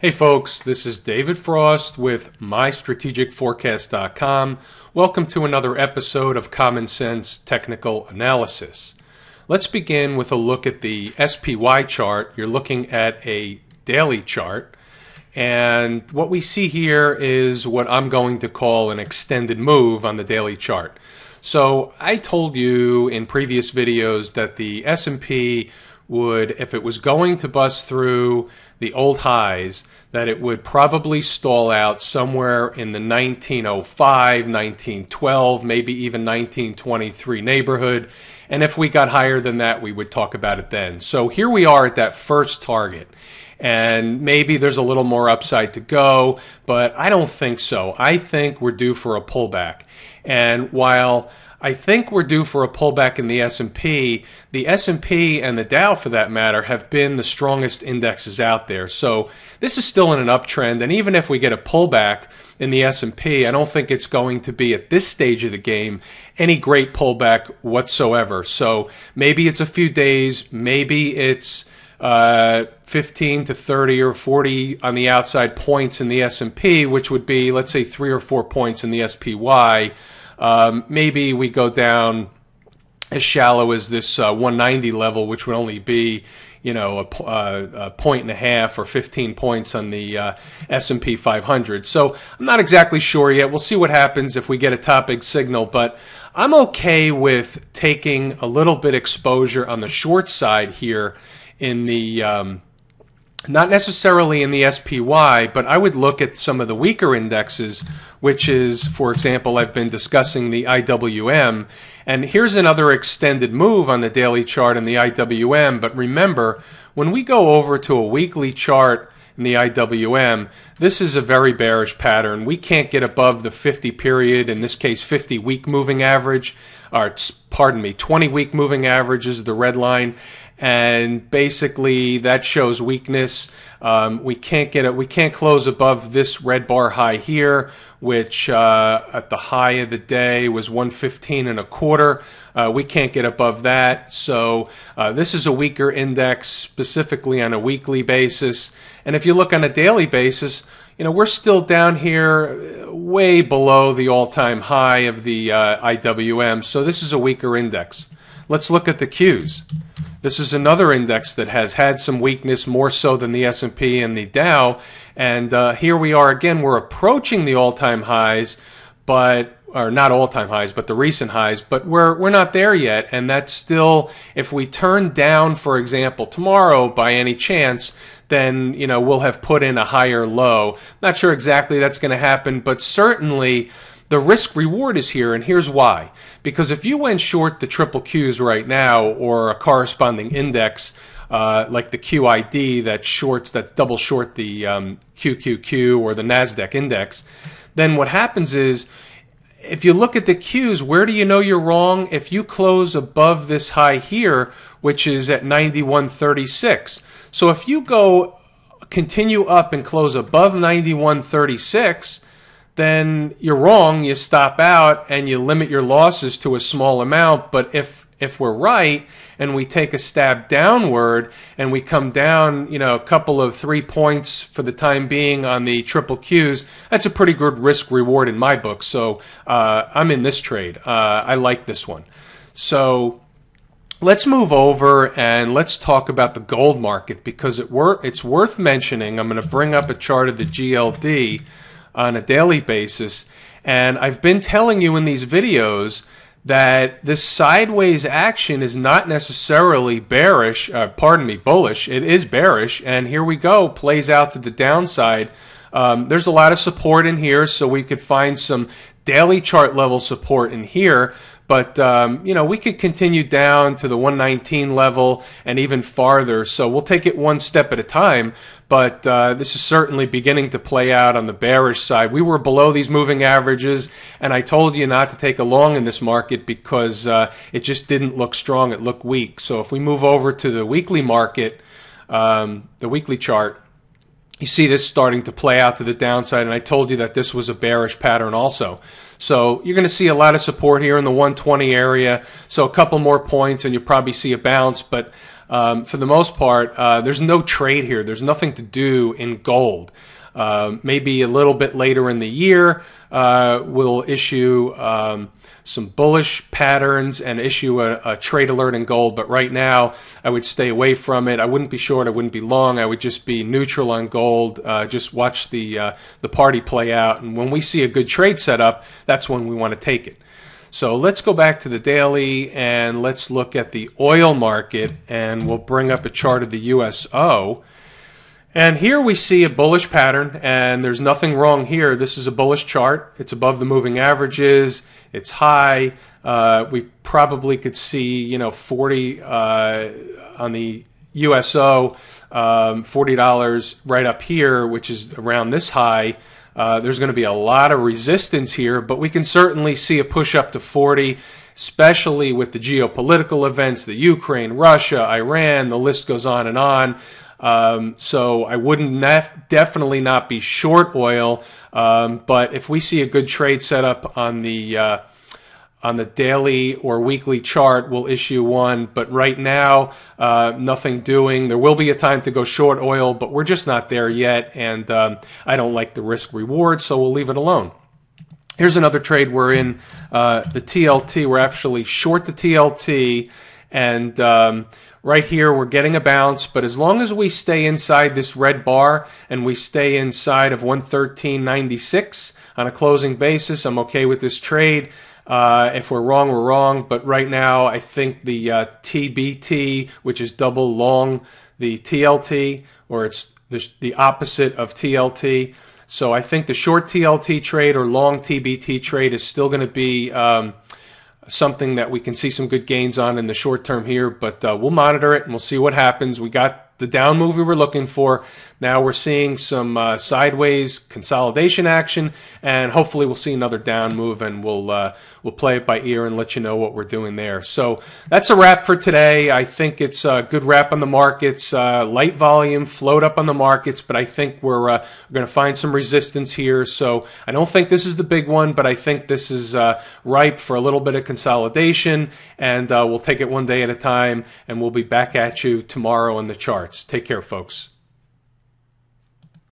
Hey folks, this is David Frost with MyStrategicForecast.com. Welcome to another episode of Common Sense Technical Analysis. Let's begin with a look at the SPY chart. You're looking at a daily chart, and what we see here is what I'm going to call an extended move on the daily chart. So I told you in previous videos that the S&P would, if it was going to bust through the old highs, that it would probably stall out somewhere in the 1905, 1912, maybe even 1923 neighborhood. And if we got higher than that, we would talk about it then. So here we are at that first target. And maybe there's a little more upside to go, but I don't think so. I think we're due for a pullback. And while I think we're due for a pullback in the S&P. The S&P and the Dow for that matter have been the strongest indexes out there. So this is still in an uptrend and even if we get a pullback in the S&P, I don't think it's going to be at this stage of the game any great pullback whatsoever. So maybe it's a few days, maybe it's uh, 15 to 30 or 40 on the outside points in the S&P, which would be let's say 3 or 4 points in the SPY um, maybe we go down as shallow as this uh, 190 level, which would only be you know a, uh, a point and a half or 15 points on the uh, S&P 500. So I'm not exactly sure yet. We'll see what happens if we get a topic signal, but I'm okay with taking a little bit exposure on the short side here in the um, not necessarily in the SPY, but I would look at some of the weaker indexes, which is, for example, I've been discussing the IWM. And here's another extended move on the daily chart in the IWM. But remember, when we go over to a weekly chart in the IWM, this is a very bearish pattern. We can't get above the 50 period, in this case, 50 week moving average, or pardon me, 20 week moving average is the red line and basically that shows weakness. Um, we can't get it. We can't close above this red bar high here, which uh, at the high of the day was 115 and a quarter. Uh, we can't get above that. So uh, this is a weaker index, specifically on a weekly basis. And if you look on a daily basis, you know we're still down here, way below the all-time high of the uh, IWM. So this is a weaker index. Let's look at the Qs. This is another index that has had some weakness, more so than the S&P and the Dow. And uh, here we are again. We're approaching the all-time highs, but or not all-time highs, but the recent highs. But we're we're not there yet, and that's still. If we turn down, for example, tomorrow by any chance, then you know we'll have put in a higher low. Not sure exactly that's going to happen, but certainly the risk reward is here, and here's why. Because if you went short the triple Qs right now or a corresponding index, uh, like the QID that shorts, that double short the um, QQQ or the NASDAQ index, then what happens is if you look at the Qs, where do you know you're wrong? If you close above this high here, which is at 91.36. So if you go continue up and close above 91.36, then you're wrong. You stop out and you limit your losses to a small amount. But if if we're right and we take a stab downward and we come down, you know, a couple of three points for the time being on the triple Qs, that's a pretty good risk reward in my book. So uh, I'm in this trade. Uh, I like this one. So let's move over and let's talk about the gold market because it it's worth mentioning. I'm going to bring up a chart of the GLD on a daily basis. And I've been telling you in these videos that this sideways action is not necessarily bearish, uh, pardon me, bullish. It is bearish. And here we go, plays out to the downside. Um, there's a lot of support in here, so we could find some daily chart level support in here. But, um, you know, we could continue down to the 119 level and even farther. So we'll take it one step at a time. But uh, this is certainly beginning to play out on the bearish side. We were below these moving averages, and I told you not to take a long in this market because uh, it just didn't look strong. It looked weak. So if we move over to the weekly market, um, the weekly chart, you see this starting to play out to the downside, and I told you that this was a bearish pattern also. So you're going to see a lot of support here in the 120 area. So a couple more points, and you'll probably see a bounce. But um, for the most part, uh, there's no trade here. There's nothing to do in gold. Um, maybe a little bit later in the year, uh, we'll issue um, some bullish patterns and issue a, a, trade alert in gold. But right now, I would stay away from it. I wouldn't be short. I wouldn't be long. I would just be neutral on gold. Uh, just watch the uh, the party play out. And when we see a good trade set up, that's when we want to take it. So let's go back to the daily and let's look at the oil market, and we'll bring up a chart of the USO. And here we see a bullish pattern, and there's nothing wrong here. This is a bullish chart. It's above the moving averages. It's high. Uh, we probably could see, you know, 40 uh, on the USO, um, $40 right up here, which is around this high. Uh, there's going to be a lot of resistance here, but we can certainly see a push up to 40, especially with the geopolitical events, the Ukraine, Russia, Iran, the list goes on and on. Um, so I wouldn't nef- definitely not be short oil. Um, but if we see a good trade setup on the uh, on the daily or weekly chart, we'll issue one. But right now, uh, nothing doing. There will be a time to go short oil, but we're just not there yet. And um, I don't like the risk reward, so we'll leave it alone. Here's another trade we're in uh, the TLT. We're actually short the TLT and um, right here, we're getting a bounce, but as long as we stay inside this red bar and we stay inside of 113.96 on a closing basis, I'm okay with this trade. Uh, if we're wrong, we're wrong. But right now, I think the uh, TBT, which is double long, the TLT, or it's the, the opposite of TLT. So I think the short TLT trade or long TBT trade is still going to be um, something that we can see some good gains on in the short term here, but uh, we'll monitor it and we'll see what happens. We got the down move we were looking for. Now we're seeing some uh, sideways consolidation action, and hopefully we'll see another down move, and we'll uh, we'll play it by ear and let you know what we're doing there. So that's a wrap for today. I think it's a good wrap on the markets. Uh, light volume float up on the markets, but I think we're uh, going to find some resistance here. So I don't think this is the big one, but I think this is uh, ripe for a little bit of consolidation, and uh, we'll take it one day at a time, and we'll be back at you tomorrow on the charts. Take care, folks.